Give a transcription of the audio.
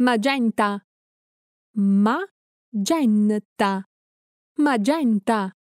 magenta ma magenta magenta